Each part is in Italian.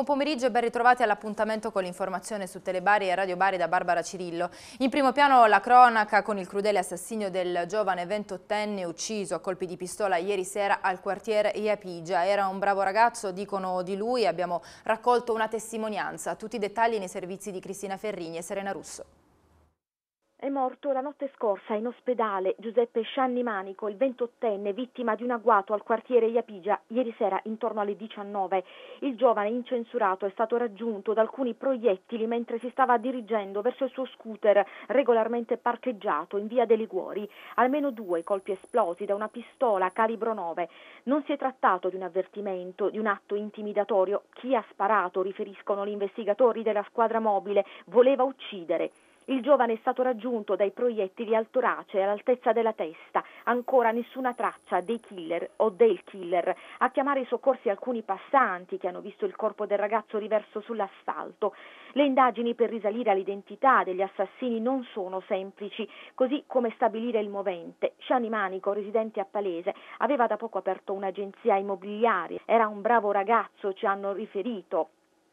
Buon pomeriggio e ben ritrovati all'appuntamento con l'informazione su Telebari e Radio Bari da Barbara Cirillo. In primo piano la cronaca con il crudele assassinio del giovane ventottenne ucciso a colpi di pistola ieri sera al quartiere Iapigia. Era un bravo ragazzo, dicono di lui, abbiamo raccolto una testimonianza. Tutti i dettagli nei servizi di Cristina Ferrini e Serena Russo. È morto la notte scorsa in ospedale Giuseppe Scianni Manico, il 28enne, vittima di un agguato al quartiere Iapigia ieri sera intorno alle 19. Il giovane incensurato è stato raggiunto da alcuni proiettili mentre si stava dirigendo verso il suo scooter regolarmente parcheggiato in via dei Liguori. Almeno due colpi esplosi da una pistola calibro 9. Non si è trattato di un avvertimento, di un atto intimidatorio. Chi ha sparato, riferiscono gli investigatori della squadra mobile, voleva uccidere. Il giovane è stato raggiunto dai proiettili al torace all'altezza della testa. Ancora nessuna traccia dei killer o del killer. A chiamare i soccorsi alcuni passanti che hanno visto il corpo del ragazzo riverso sull'asfalto. Le indagini per risalire all'identità degli assassini non sono semplici, così come stabilire il movente. Sciani Manico, residente a Palese, aveva da poco aperto un'agenzia immobiliare. Era un bravo ragazzo, ci hanno riferito.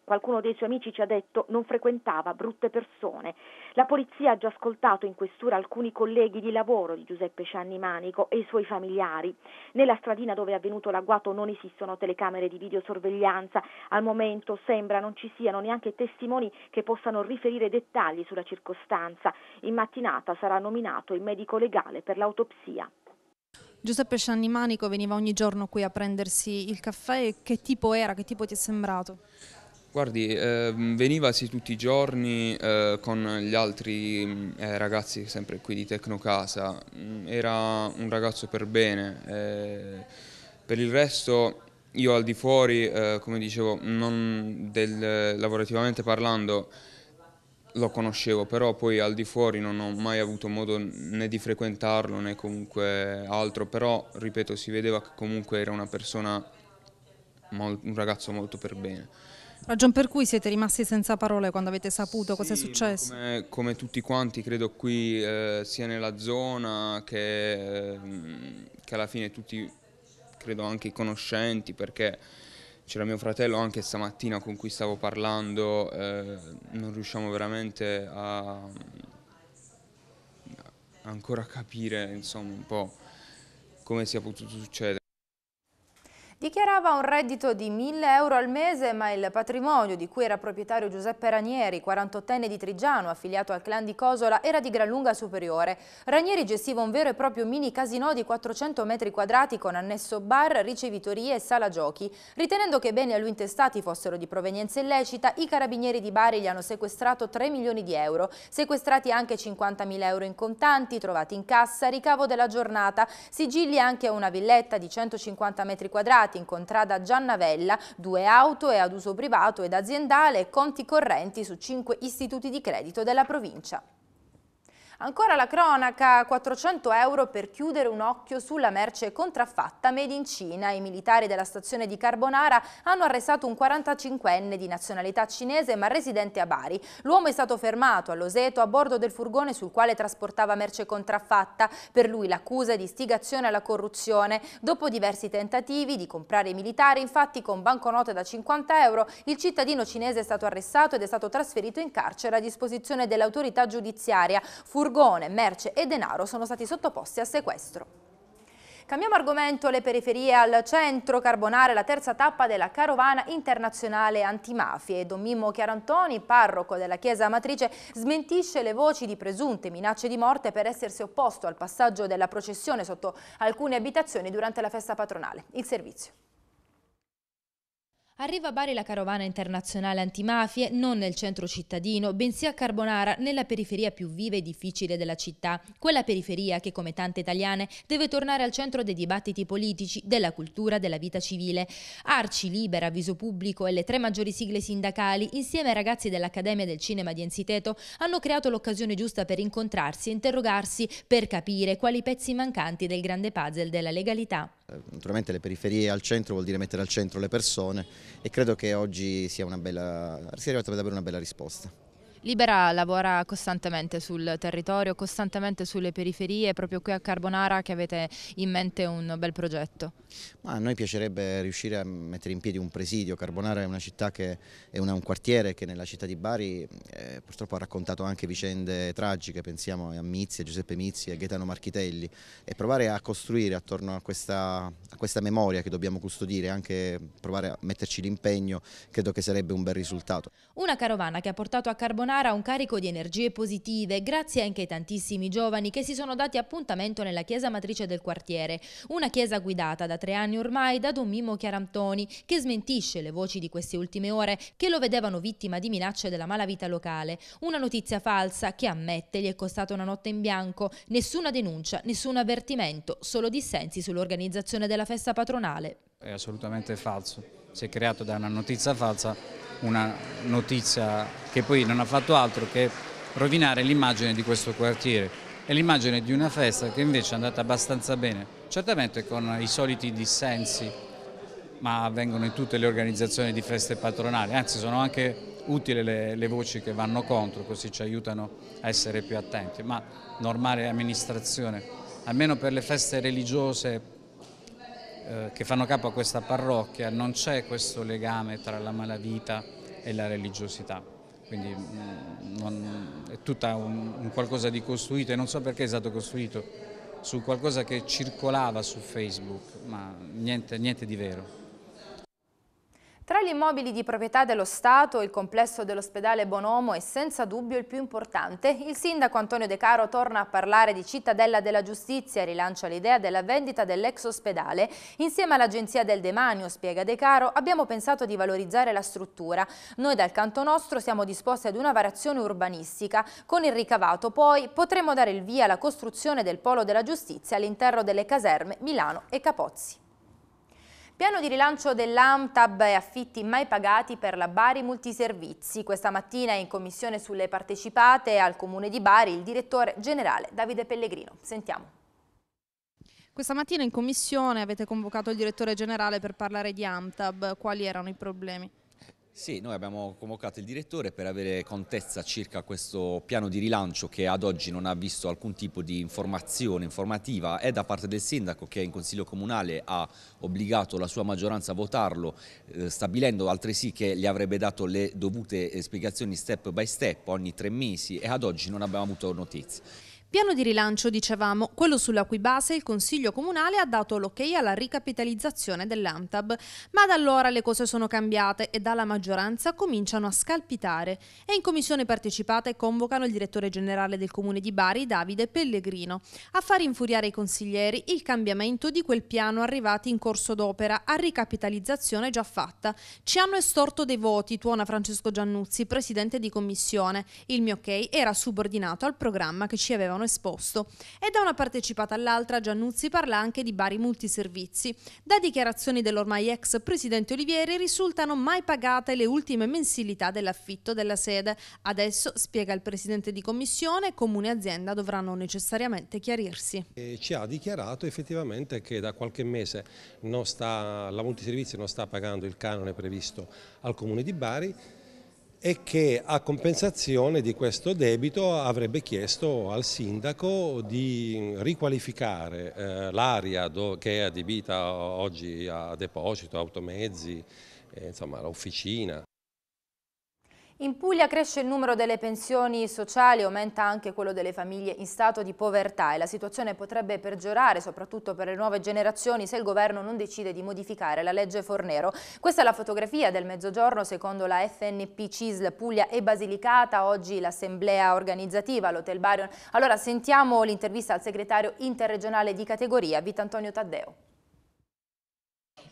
Qualcuno dei suoi amici ci ha detto non frequentava brutte persone. La polizia ha già ascoltato in questura alcuni colleghi di lavoro di Giuseppe Cianni Manico e i suoi familiari. Nella stradina dove è avvenuto l'agguato non esistono telecamere di videosorveglianza. Al momento sembra non ci siano neanche testimoni che possano riferire dettagli sulla circostanza. In mattinata sarà nominato il medico legale per l'autopsia. Giuseppe Cianni Manico veniva ogni giorno qui a prendersi il caffè. Che tipo era? Che tipo ti è sembrato? Guardi, eh, venivasi tutti i giorni eh, con gli altri mm, eh, ragazzi sempre qui di Tecnocasa, mm, era un ragazzo per bene, eh, per il resto io al di fuori, eh, come dicevo, del, lavorativamente parlando lo conoscevo, però poi al di fuori non ho mai avuto modo né di frequentarlo né comunque altro, però ripeto si vedeva che comunque era una persona, un ragazzo molto per bene. Ragion per cui siete rimasti senza parole quando avete saputo sì, cosa è successo? Come, come, tutti quanti, credo qui, eh, sia nella zona che, eh, che, alla fine tutti, credo anche i conoscenti, perché c'era mio fratello anche stamattina con cui stavo parlando, eh, non riusciamo veramente a, ancora capire insomma, un po' come sia potuto succedere. Dichiarava un reddito di 1000 euro al mese, ma il patrimonio di cui era proprietario Giuseppe Ranieri, 48enne di Trigiano, affiliato al clan di Cosola, era di gran lunga superiore. Ranieri gestiva un vero e proprio mini casino di 400 metri quadrati con annesso bar, ricevitorie e sala giochi. Ritenendo che i beni a lui intestati fossero di provenienza illecita, i carabinieri di Bari gli hanno sequestrato 3 milioni di euro, sequestrati anche 50.000 euro in contanti, trovati in cassa, ricavo della giornata, sigilli anche a una villetta di 150 metri quadrati, in contrada a Giannavella, due auto e ad uso privato ed aziendale e conti correnti su cinque istituti di credito della provincia. Ancora la cronaca, 400 euro per chiudere un occhio sulla merce contraffatta made in Cina. I militari della stazione di Carbonara hanno arrestato un 45enne di nazionalità cinese ma residente a Bari. L'uomo è stato fermato all'Oseto a bordo del furgone sul quale trasportava merce contraffatta. Per lui l'accusa è di istigazione alla corruzione. Dopo diversi tentativi di comprare i militari, infatti con banconote da 50 euro, il cittadino cinese è stato arrestato ed è stato trasferito in carcere a disposizione dell'autorità giudiziaria. Fur furgone, merce e denaro sono stati sottoposti a sequestro. Cambiamo argomento, le periferie al centro, Carbonare la terza tappa della carovana internazionale antimafie. Don Mimmo Chiarantoni, parroco della chiesa matrice, smentisce le voci di presunte minacce di morte per essersi opposto al passaggio della processione sotto alcune abitazioni durante la festa patronale. Il servizio. Arriva a Bari la carovana internazionale antimafie non nel centro cittadino, bensì a Carbonara, nella periferia più viva e difficile della città. Quella periferia che, come tante italiane, deve tornare al centro dei dibattiti politici, della cultura, della vita civile. Arci, Libera, Viso Pubblico e le tre maggiori sigle sindacali, insieme ai ragazzi dell'Accademia del Cinema di Enziteto, hanno creato l'occasione giusta per incontrarsi e interrogarsi, per capire quali pezzi mancanti del grande puzzle della legalità. Eh, naturalmente le periferie al centro vuol dire mettere al centro le persone e credo che oggi sia, una bella, sia arrivata davvero una bella risposta. Libera lavora costantemente sul territorio, costantemente sulle periferie, proprio qui a Carbonara che avete in mente un bel progetto. Ma a noi piacerebbe riuscire a mettere in piedi un presidio, Carbonara è una città che è un quartiere che nella città di Bari eh, purtroppo ha raccontato anche vicende tragiche, pensiamo a Mizzi, a Giuseppe Mizzi, a Gaetano Marchitelli e provare a costruire attorno a questa, a questa memoria che dobbiamo custodire, anche provare a metterci l'impegno, credo che sarebbe un bel risultato. Una carovana che ha portato a Carbonara Monara un carico di energie positive grazie anche ai tantissimi giovani che si sono dati appuntamento nella chiesa matrice del quartiere, una chiesa guidata da tre anni ormai da Don Mimmo Chiarantoni che smentisce le voci di queste ultime ore che lo vedevano vittima di minacce della malavita locale. Una notizia falsa che ammette gli è costata una notte in bianco, nessuna denuncia, nessun avvertimento, solo dissensi sull'organizzazione della festa patronale. È assolutamente falso, si è creato da una notizia falsa una notizia che poi non ha fatto altro che rovinare l'immagine di questo quartiere e l'immagine di una festa che invece è andata abbastanza bene, certamente con i soliti dissensi, ma avvengono in tutte le organizzazioni di feste patronali, anzi sono anche utili le, le voci che vanno contro, così ci aiutano a essere più attenti, ma normale amministrazione, almeno per le feste religiose eh, che fanno capo a questa parrocchia non c'è questo legame tra la malavita e la religiosità. Quindi mm, non, è tutta un, un qualcosa di costruito e non so perché è stato costruito su qualcosa che circolava su Facebook, ma niente, niente di vero. Tra gli immobili di proprietà dello Stato, il complesso dell'ospedale Bonomo è senza dubbio il più importante. Il sindaco Antonio De Caro torna a parlare di cittadella della giustizia e rilancia l'idea della vendita dell'ex ospedale. Insieme all'Agenzia del Demanio, spiega De Caro, abbiamo pensato di valorizzare la struttura. Noi dal canto nostro siamo disposti ad una variazione urbanistica. Con il ricavato poi potremo dare il via alla costruzione del polo della giustizia all'interno delle caserme Milano e Capozzi. Piano di rilancio dell'AMTAB e affitti mai pagati per la Bari Multiservizi. Questa mattina in commissione sulle partecipate al Comune di Bari il direttore generale Davide Pellegrino. Sentiamo. Questa mattina in commissione avete convocato il direttore generale per parlare di AMTAB. Quali erano i problemi? Sì, noi abbiamo convocato il direttore per avere contezza circa questo piano di rilancio che ad oggi non ha visto alcun tipo di informazione informativa è da parte del sindaco che in consiglio comunale ha obbligato la sua maggioranza a votarlo eh, stabilendo altresì che gli avrebbe dato le dovute eh, spiegazioni step by step ogni tre mesi e ad oggi non abbiamo avuto notizie. Piano di rilancio, dicevamo, quello sulla cui base il Consiglio Comunale ha dato l'ok alla ricapitalizzazione dell'AMTAB, ma da allora le cose sono cambiate e dalla maggioranza cominciano a scalpitare e in commissione partecipate convocano il direttore generale del Comune di Bari, Davide Pellegrino, a far infuriare i consiglieri il cambiamento di quel piano arrivati in corso d'opera a ricapitalizzazione già fatta. Ci hanno estorto dei voti, tuona Francesco Giannuzzi, presidente di commissione. Il mio ok era subordinato al programma che ci avevano avevano esposto. E da una partecipata all'altra Giannuzzi parla anche di Bari Multiservizi. Da dichiarazioni dell'ormai ex presidente Olivieri risultano mai pagate le ultime mensilità dell'affitto della sede. Adesso, spiega il presidente di commissione, comune e azienda dovranno necessariamente chiarirsi. E ci ha dichiarato effettivamente che da qualche mese non sta, la multiservizi non sta pagando il canone previsto al comune di Bari, e che a compensazione di questo debito avrebbe chiesto al sindaco di riqualificare eh, l'area che è adibita oggi a deposito, automezzi, eh, insomma l'officina. In Puglia cresce il numero delle pensioni sociali, aumenta anche quello delle famiglie in stato di povertà e la situazione potrebbe peggiorare soprattutto per le nuove generazioni se il governo non decide di modificare la legge Fornero. Questa è la fotografia del mezzogiorno secondo la FNP CISL Puglia e Basilicata, oggi l'assemblea organizzativa all'Hotel Barion. Allora sentiamo l'intervista al segretario interregionale di categoria Vitantonio Taddeo.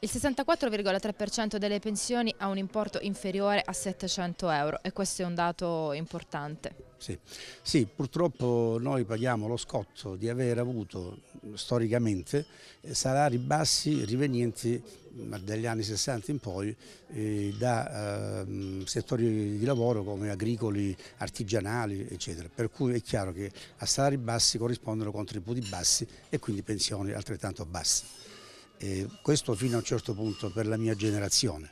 Il 64,3% delle pensioni ha un importo inferiore a 700 euro e questo è un dato importante. Sì, sì purtroppo noi paghiamo lo scotto di aver avuto storicamente eh, salari bassi rivenienti dagli anni 60 in poi eh, da ehm, settori di lavoro come agricoli, artigianali eccetera, per cui è chiaro che a salari bassi corrispondono contributi bassi e quindi pensioni altrettanto basse. Eh, questo fino a un certo punto per la mia generazione.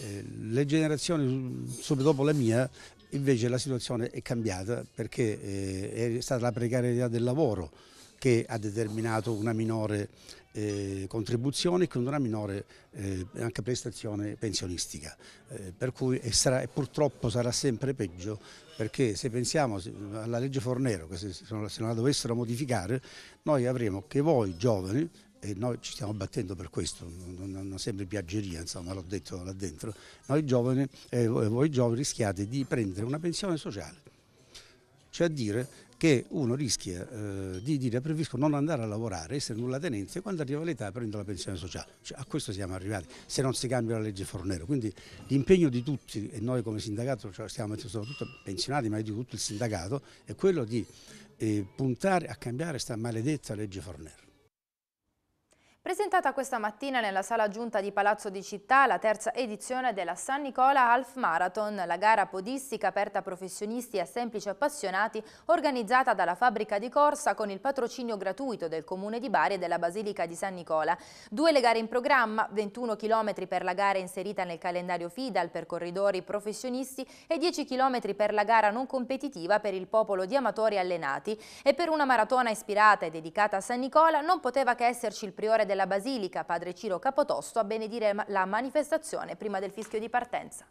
Eh, le generazioni subito dopo la mia invece la situazione è cambiata perché eh, è stata la precarietà del lavoro che ha determinato una minore eh, contribuzione e quindi una minore eh, anche prestazione pensionistica, eh, per cui sarà, purtroppo sarà sempre peggio perché se pensiamo alla legge Fornero, se, se non la dovessero modificare, noi avremo che voi giovani e noi ci stiamo battendo per questo, non, non sembra piaggeria, insomma, l'ho detto là dentro, noi giovani, eh, voi giovani rischiate di prendere una pensione sociale, cioè a dire che uno rischia eh, di dire preferisco non andare a lavorare, essere nulla tenente, e quando arriva l'età prendo la pensione sociale. Cioè, a questo siamo arrivati, se non si cambia la legge Fornero. Quindi l'impegno di tutti, e noi come sindacato cioè, stiamo mettendo soprattutto pensionati, ma di tutto il sindacato, è quello di eh, puntare a cambiare questa maledetta legge Fornero. Presentata questa mattina nella sala giunta di Palazzo di Città la terza edizione della San Nicola Half Marathon, la gara podistica aperta a professionisti e a semplici appassionati organizzata dalla fabbrica di corsa con il patrocinio gratuito del Comune di Bari e della Basilica di San Nicola. Due le gare in programma, 21 km per la gara inserita nel calendario FIDAL per corridori professionisti e 10 km per la gara non competitiva per il popolo di amatori allenati e per una maratona ispirata e dedicata a San Nicola non poteva che esserci il priore della della Basilica, padre Ciro Capotosto, a benedire la manifestazione prima del fischio di partenza.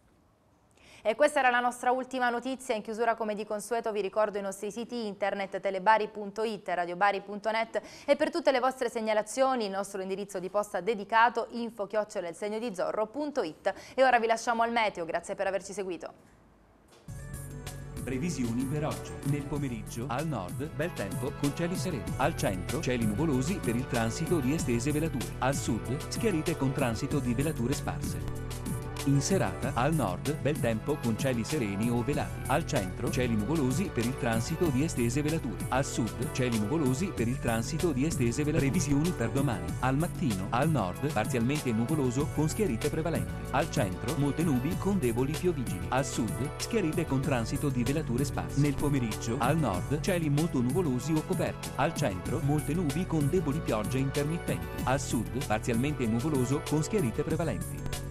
E questa era la nostra ultima notizia, in chiusura come di consueto vi ricordo i nostri siti internet telebari.it, radiobari.net e per tutte le vostre segnalazioni il nostro indirizzo di posta dedicato info-chiocciolelsegno di zorro.it e ora vi lasciamo al meteo, grazie per averci seguito. Previsioni per oggi. Nel pomeriggio, al nord, bel tempo con cieli sereni. Al centro, cieli nuvolosi per il transito di estese velature. Al sud, schiarite con transito di velature sparse. In serata, al nord, bel tempo con cieli sereni o velati. Al centro, cieli nuvolosi per il transito di estese velature. Al sud, cieli nuvolosi per il transito di estese velature. Revisioni per domani. Al mattino, al nord, parzialmente nuvoloso con schiarite prevalenti. Al centro, molte nubi con deboli piovigini. Al sud, schiarite con transito di velature sparse. Nel pomeriggio, al nord, cieli molto nuvolosi o coperti. Al centro, molte nubi con deboli piogge intermittenti. Al sud, parzialmente nuvoloso con schiarite prevalenti.